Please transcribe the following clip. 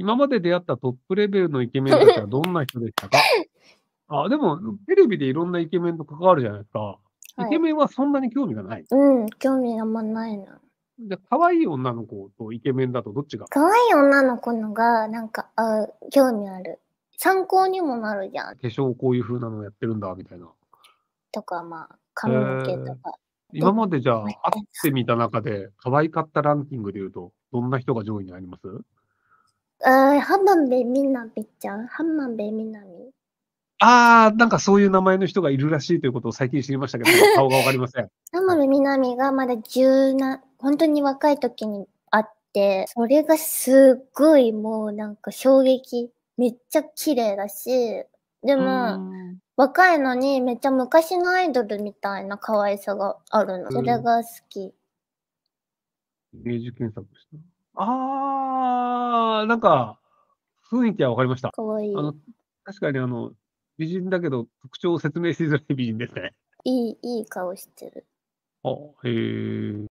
今まで出会ったトップレベルのイケメンたちはどんな人でしたか あ、でも、テレビでいろんなイケメンと関わるじゃないですか。イケメンはそんなに興味がない。うん、興味あんまないな。じゃあ、可愛い女の子とイケメンだとどっちが可愛い女の子のが、なんか、あ興味ある。参考にもなるじゃん。化粧こういう風なのやってるんだ、みたいな。とか、まあ、髪の毛とか。今までじゃあ、会ってみた中で、可愛かったランキングで言うと、どんな人が上位にありますあハマベミナベちゃんハマベミナミ。ああ、なんかそういう名前の人がいるらしいということを最近知りましたけど、顔がわかりません。ハマベミナミがまだ十な、本当に若い時にあって、それがすっごいもうなんか衝撃。めっちゃ綺麗だし、でも、若いのにめっちゃ昔のアイドルみたいな可愛さがあるの。それが好き。イメージ検索した。ああ。なんか、雰囲気は分かりました。かわいい。あの、確かにあの、美人だけど、特徴を説明しづらい美人ですね。いい、いい顔してる。あ、へえ。